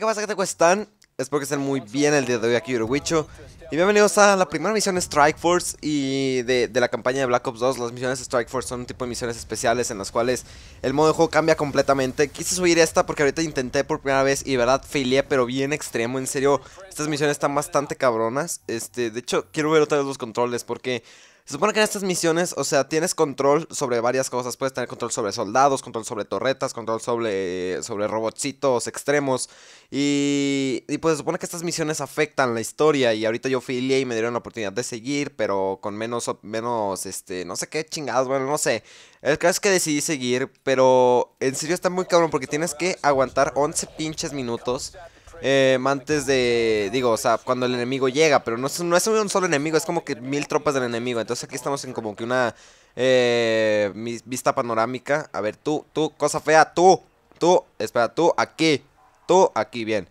¿qué pasa? ¿Qué te cuestan Espero que estén muy bien el día de hoy aquí, Uruguicho. Y bienvenidos a la primera misión Strike Force y de, de, la campaña de Black Ops 2. Las misiones Strike Force son un tipo de misiones especiales en las cuales el modo de juego cambia completamente. Quise subir esta porque ahorita intenté por primera vez y de verdad failé, pero bien extremo. En serio, estas misiones están bastante cabronas. Este, de hecho, quiero ver otra vez los controles porque se supone que en estas misiones, o sea, tienes control sobre varias cosas. Puedes tener control sobre soldados, control sobre torretas, control sobre, sobre robotcitos extremos. Y, y pues se supone que estas misiones afectan la historia. Y ahorita yo fui y me dieron la oportunidad de seguir, pero con menos, menos, este, no sé qué chingados, bueno, no sé. El caso es que decidí seguir, pero en serio está muy cabrón porque tienes que aguantar 11 pinches minutos eh, antes de, digo, o sea, cuando el enemigo llega, pero no es, no es un solo enemigo, es como que mil tropas del enemigo, entonces aquí estamos en como que una eh, vista panorámica, a ver, tú, tú, cosa fea, tú, tú, espera, tú, aquí, tú, aquí, bien.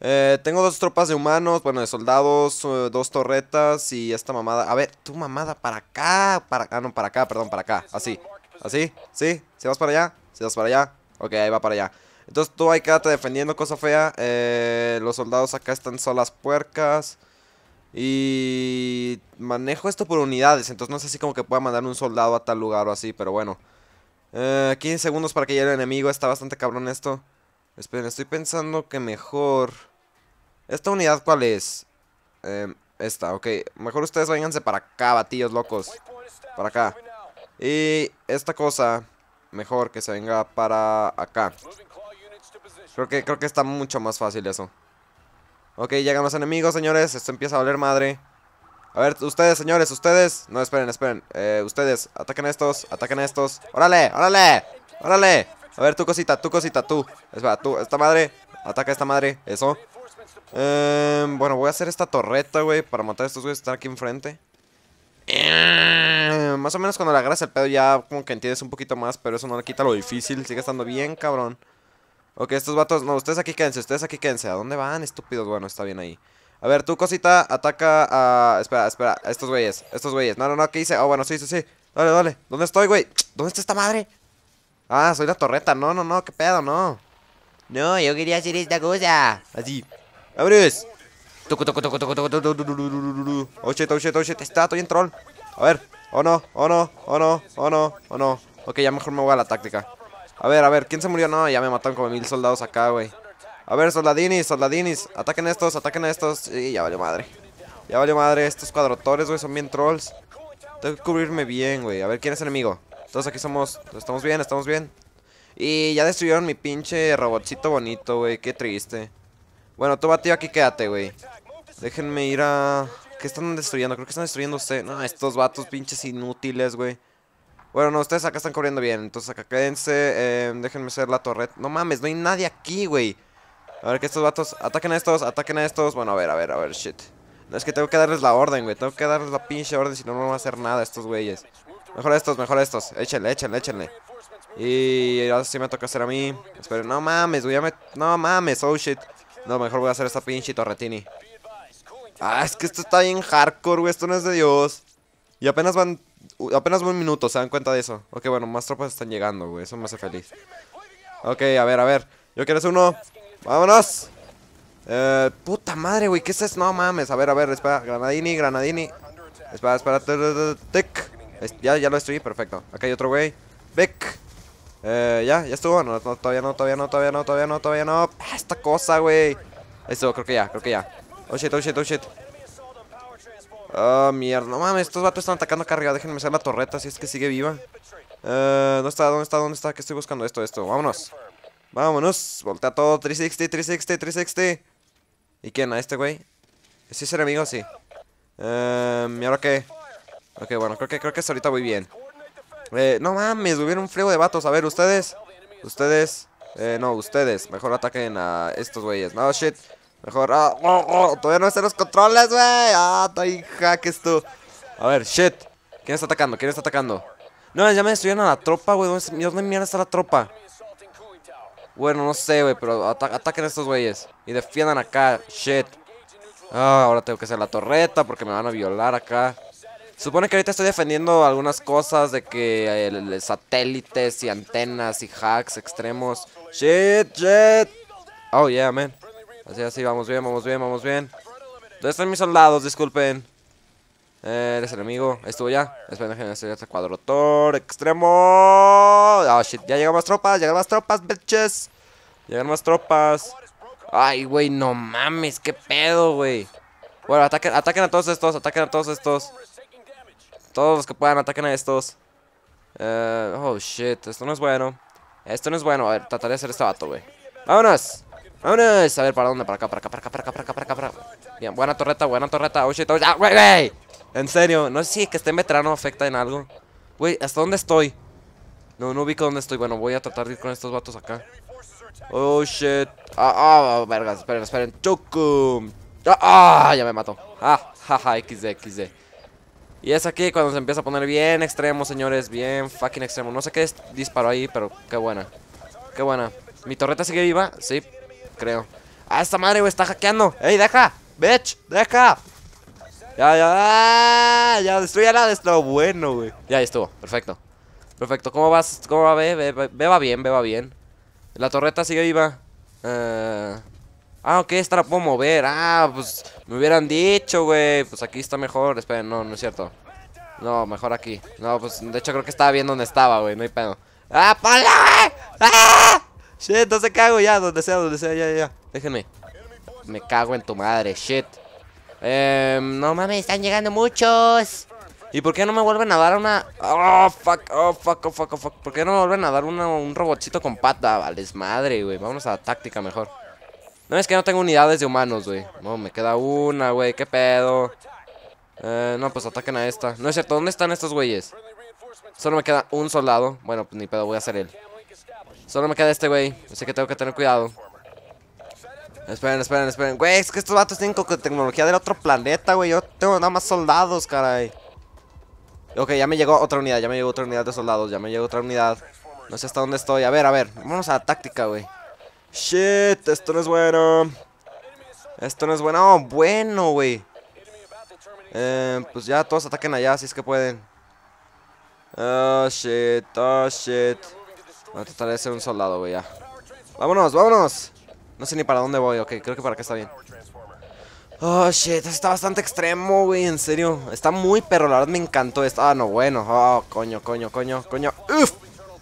Eh, tengo dos tropas de humanos, bueno, de soldados, eh, dos torretas y esta mamada. A ver, tu mamada para acá, para... Ah, no, para acá, perdón, para acá. Así, así, sí, si vas para allá, si vas para allá. Ok, ahí va para allá. Entonces tú ahí quédate defendiendo, cosa fea. Eh, los soldados acá están solas puercas. Y manejo esto por unidades. Entonces no sé si como que pueda mandar un soldado a tal lugar o así, pero bueno. Eh, 15 segundos para que llegue el enemigo. Está bastante cabrón esto. Esperen, estoy pensando que mejor... ¿Esta unidad cuál es? Em, esta, ok. Mejor ustedes váyanse para acá, batillos locos. Para acá. Y esta cosa, mejor que se venga para acá. Creo que, creo que está mucho más fácil eso. Ok, llegan los enemigos, señores. Esto empieza a valer madre. A ver, ustedes, señores, ustedes. No, esperen, esperen. Eh, ustedes, ataquen a estos, ataquen a estos. ¡Órale, órale! ¡Órale! A ver, tu cosita, tu cosita, tú. Espera, tú, esta madre. Ataca a esta madre. Eso. Em, bueno, voy a hacer esta torreta, güey, para matar a estos güeyes que están aquí enfrente. Em, más o menos cuando le agarras el pedo ya como que entiendes un poquito más, pero eso no le quita lo difícil. Sigue estando bien, cabrón. Ok, estos vatos, no, ustedes aquí quédense, ustedes aquí quédense. ¿A dónde van, estúpidos? Bueno, está bien ahí. A ver, tú, cosita, ataca a... Espera, espera, estos güeyes, estos güeyes. No, no, no, ¿qué hice? Oh, bueno, sí, sí, sí. Dale, dale. ¿Dónde estoy, güey? ¿Dónde está esta madre? Ah, soy la torreta. No, no, no, qué pedo, no. No, yo quería hacer esta cosa. Así. ¡Abres! Toco, toco, toco, toco, toco, toco, toco, Oh shit, oh shit, oh shit. Está, estoy en troll. A ver. Oh no, oh no, oh no, oh no, oh no. Ok, ya mejor me voy a la táctica. A ver, a ver, ¿quién se murió? No, ya me mataron como mil soldados acá, güey. A ver, soldadinis, soldadinis. Ataquen a estos, ataquen a estos. Y ya valió madre. Ya valió madre. Estos cuadrotores, güey, son bien trolls. Tengo que cubrirme bien, güey. A ver, ¿quién es el enemigo? Todos aquí somos... Estamos bien, estamos bien. Y ya destruyeron mi pinche robotcito bonito, güey. Qué triste. Bueno, tú, batido, aquí quédate, güey. Déjenme ir a... ¿Qué están destruyendo? Creo que están destruyendo usted. No, estos vatos pinches inútiles, güey. Bueno, no, ustedes acá están corriendo bien. Entonces acá quédense. Em, déjenme hacer la torreta. No mames, no hay nadie aquí, güey. A ver que estos vatos. Ataquen a estos, ataquen a estos. Bueno, a ver, a ver, a ver, shit. No, es que tengo que darles la orden, güey. Tengo que darles la pinche orden, si no, no van a hacer nada estos güeyes. Mejor estos, mejor estos. Échenle, échenle, échenle. Y ahora sí me toca hacer a mí. Esperen, no mames, güey. Ya me... No mames, oh shit. No, mejor voy a hacer esta pinche torretini. Ah, es que esto está bien hardcore, güey. Esto no es de Dios. Y apenas van apenas un minuto, se dan cuenta de eso. Ok, bueno, más tropas están llegando, güey. Eso me hace feliz. Ok, a ver, a ver. Yo quiero hacer uno. ¡Vámonos! Eh, puta madre, güey. ¿Qué es eso? No mames. A ver, a ver, espera. Granadini, granadini. Espera, espera. Tic. Ya, ya lo estoy perfecto. Acá hay otro güey. Vic. Eh, ya, ya estuvo. No, todavía no, todavía no, todavía no, todavía no, todavía no. Ah, esta cosa, güey. Eso, creo que ya, creo que ya. Oh shit, oh shit, oh shit. Ah, oh, mierda. No mames, estos vatos están atacando acá arriba. Déjenme hacer la torreta si es que sigue viva. Eh, ¿Dónde está? ¿Dónde está? ¿Dónde está? Que estoy buscando esto, esto. Vámonos. Vámonos. Voltea todo. 360, 360, 360. ¿Y quién? ¿A este güey? ¿Es es enemigo? Sí. Eh, ¿Y ahora qué? Ok, bueno, creo que, creo que ahorita voy bien. Eh, no mames, hubiera un frío de vatos. A ver, ustedes. Ustedes. Eh, no, ustedes. Mejor ataquen a estos güeyes. No, shit. Mejor. Ah, oh, oh todavía no sé los controles, güey. Ah, estoy hackes tú. A ver, shit. ¿Quién está atacando? ¿Quién está atacando? No, ya me destruyeron a la tropa, güey. ¿Dónde mierda está la tropa? Bueno, no sé, güey, pero ataquen a estos güeyes. Y defiendan acá, shit. Ah, ahora tengo que hacer la torreta porque me van a violar acá. Supone que ahorita estoy defendiendo algunas cosas de que satélites y antenas y hacks extremos. Shit, shit. Oh, yeah, man. Así, así, vamos bien, vamos bien, vamos bien. ¿Dónde están mis soldados? Disculpen. Eh, eres enemigo. ¿Es ya? Espera, este cuadrotor. Extremo. Oh, shit. Ya llegan más tropas. Llegan más tropas, bitches. Llegan más tropas. Ay, güey, no mames. Qué pedo, güey. Bueno, ataquen, ataquen a todos estos. Ataquen a todos estos. Todos los que puedan, ataquen a estos. Eh, oh, shit. Esto no es bueno. Esto no es bueno. A ver, trataré de hacer este vato, güey. Vámonos a ver, ¿para dónde? Para acá, para acá, para acá, para acá, para acá, para acá, para Bien, buena torreta, buena torreta. Oh shit, oh shit. wey. En serio, no sé si que esté en veterano afecta en algo. Güey, ¿hasta dónde estoy? No, no ubico dónde estoy. Bueno, voy a tratar de ir con estos vatos acá. Oh shit. Ah, ah oh, vergas, esperen, esperen. Chukum. Ah, ah, ya me mató. Ah, jaja, XD, XD. Y es aquí cuando se empieza a poner bien extremo, señores. Bien fucking extremo. No sé qué disparo ahí, pero qué buena. Qué buena. ¿Mi torreta sigue viva? Sí creo. Ah, esta madre, güey, está hackeando. ¡Ey, deja! ¡Bitch! ¡Deja! Ya, ya, ah, ya, la de esto bueno, güey. Ya, estuvo, perfecto. Perfecto, ¿cómo vas? ¿Cómo va? Ve, ve, va bien, ve va bien. La torreta sigue viva. Ah, ah, ok, esta la puedo mover. Ah, pues me hubieran dicho, güey. Pues aquí está mejor. Esperen, no, no es cierto. No, mejor aquí. No, pues de hecho creo que estaba bien donde estaba, güey. No hay pedo. ¡Ah, pala! ¡Ah! Shit, no se cago ya, donde sea, donde sea, ya, ya, Déjenme. Me cago en tu madre, shit. Eh, no mames, están llegando muchos. ¿Y por qué no me vuelven a dar una... Oh, fuck, oh, fuck, oh, fuck, oh, fuck. ¿Por qué no me vuelven a dar una, un robotcito con pata? Vale, madre, güey. Vámonos a la táctica mejor. No, es que no tengo unidades de humanos, güey. No, me queda una, güey. ¿Qué pedo? Eh, no, pues ataquen a esta. No es cierto, ¿dónde están estos güeyes? Solo me queda un soldado. Bueno, pues ni pedo, voy a hacer él. Solo me queda este, güey. Así que tengo que tener cuidado. Esperen, esperen, esperen. Güey, es que estos vatos tienen tecnología del otro planeta, güey. Yo tengo nada más soldados, caray. Ok, ya me llegó otra unidad. Ya me llegó otra unidad de soldados. Ya me llegó otra unidad. No sé hasta dónde estoy. A ver, a ver. Vamos a la táctica, güey. Shit, esto no es bueno. Esto no es bueno. Oh, bueno, güey. Eh, pues ya todos ataquen allá, si es que pueden. Oh, shit. Oh, shit. Voy a tratar de ser un soldado, güey, ya. ¡Vámonos, vámonos! No sé ni para dónde voy, ok, creo que para acá está bien. Oh, shit, está bastante extremo, güey, en serio. Está muy perro, la verdad me encantó esto. Ah, no, bueno. Oh, coño, coño, coño, coño. Uf.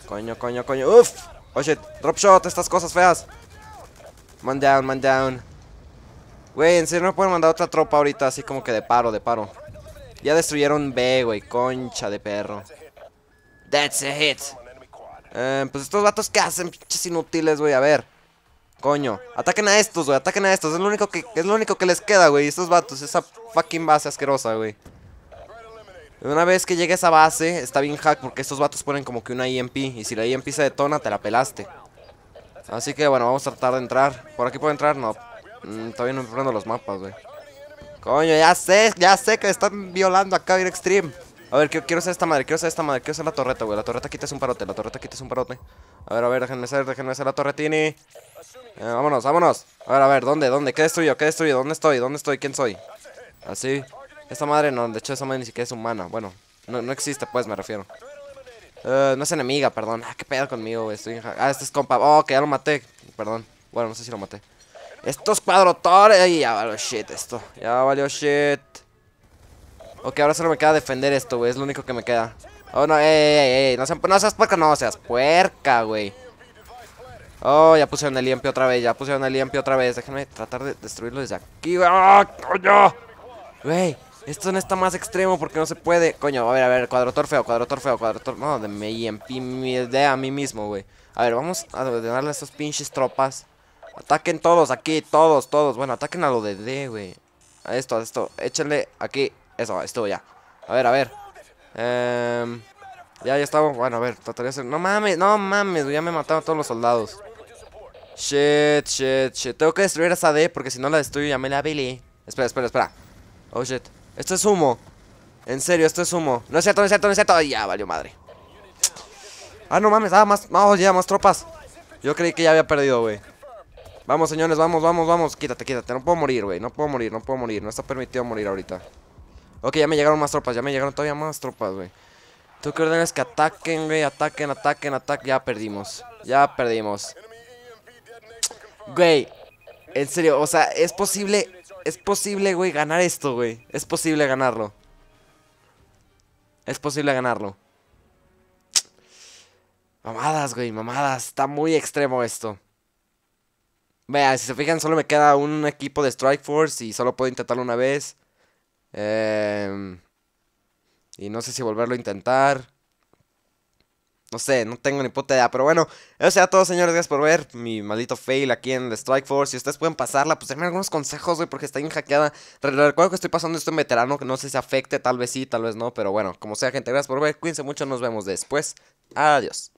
Coño, coño, coño, uf. Oh, shit, drop shot, estas cosas feas. Man down, man down. Güey, en serio no pueden mandar otra tropa ahorita, así como que de paro, de paro. Ya destruyeron B, güey, concha de perro. That's a hit. Eh, pues estos vatos que hacen, pinches inútiles, güey, a ver. Coño, ataquen a estos, güey, ataquen a estos. Es lo único que, es lo único que les queda, güey. Estos vatos, esa fucking base asquerosa, güey. Una vez que llegue a esa base, está bien hack porque estos vatos ponen como que una EMP. Y si la EMP se detona, te la pelaste. Así que bueno, vamos a tratar de entrar. ¿Por aquí puedo entrar? No. Mm, todavía no me prendo los mapas, güey. Coño, ya sé, ya sé que están violando acá en Extreme. A ver, quiero, quiero hacer esta madre, quiero hacer esta madre, quiero hacer la torreta, güey. La torreta quita es un parote, la torreta quita es un parote. A ver, a ver, déjenme hacer, déjenme hacer la torretini. Eh, vámonos, vámonos. A ver, a ver, ¿dónde? ¿Dónde? ¿Qué destruyo? ¿Qué destruyo? ¿Dónde estoy? ¿Dónde estoy? ¿Quién soy? Así. Esta madre no, de hecho esa madre ni siquiera es humana. Bueno, no, no existe, pues, me refiero. Eh, no es enemiga, perdón. Ah, qué pedo conmigo, güey. Estoy ah, este es compa. Oh, que ya lo maté. Perdón. Bueno, no sé si lo maté. Estos cuadrotores. Ay, ya valió shit esto. Ya valió shit. Ok, ahora solo me queda defender esto, güey. Es lo único que me queda. Oh, no, ey, ey, ey. No, seas, no seas puerca, no seas puerca, güey. Oh, ya pusieron el limpio otra vez. Ya pusieron el limpio otra vez. Déjenme tratar de destruirlo desde aquí, güey. ¡Ah, coño! Güey, esto no está más extremo porque no se puede. Coño, a ver, a ver. cuadro torfeo, cuadro torfeo, cuadro torfeo. No, de me mi a mí mismo, güey. A ver, vamos a ordenarle a esas pinches tropas. Ataquen todos aquí, todos, todos. Bueno, ataquen a lo de D, güey. A esto, a esto. Échenle aquí. Eso, estuvo ya. A ver, a ver. Em, ya, ya estamos. Bueno, a ver, trataría de hacer. No mames, no mames, ya me mataron todos los soldados. Shit, shit, shit. Tengo que destruir esa D porque si no la destruyo ya me la billy. Espera, espera, espera. Oh shit. Esto es humo. En serio, esto es humo. No es cierto, no es cierto, no es cierto. ya, valió madre. Ah, no mames. Ah, más. Vamos, ya, más tropas. Yo creí que ya había perdido, güey. Vamos, señores, vamos, vamos, vamos. Quítate, quítate. No puedo morir, güey. No puedo morir, no puedo morir. No está permitido morir ahorita. Ok, ya me llegaron más tropas, ya me llegaron todavía más tropas, güey. Tú que ordenes que ataquen, güey, ataquen, ataquen, ataquen. Ya perdimos, ya perdimos. Güey, en serio, o sea, es posible, es posible, güey, ganar esto, güey. Es posible ganarlo. Es posible ganarlo. Mamadas, güey, mamadas. Está muy extremo esto. Vea, si se fijan, solo me queda un equipo de Strike Force y solo puedo intentarlo una vez. Em, y no sé si volverlo a intentar. No sé, no tengo ni puta idea. Pero bueno, eso sea todo, señores. Gracias por ver mi maldito fail aquí en The Strike Force. Si ustedes pueden pasarla, pues denme algunos consejos, güey, porque está bien hackeada. Recuerdo que estoy pasando esto en veterano, que no sé si afecte. Tal vez sí, tal vez no. Pero bueno, como sea, gente, gracias por ver. Cuídense mucho, nos vemos después. Adiós.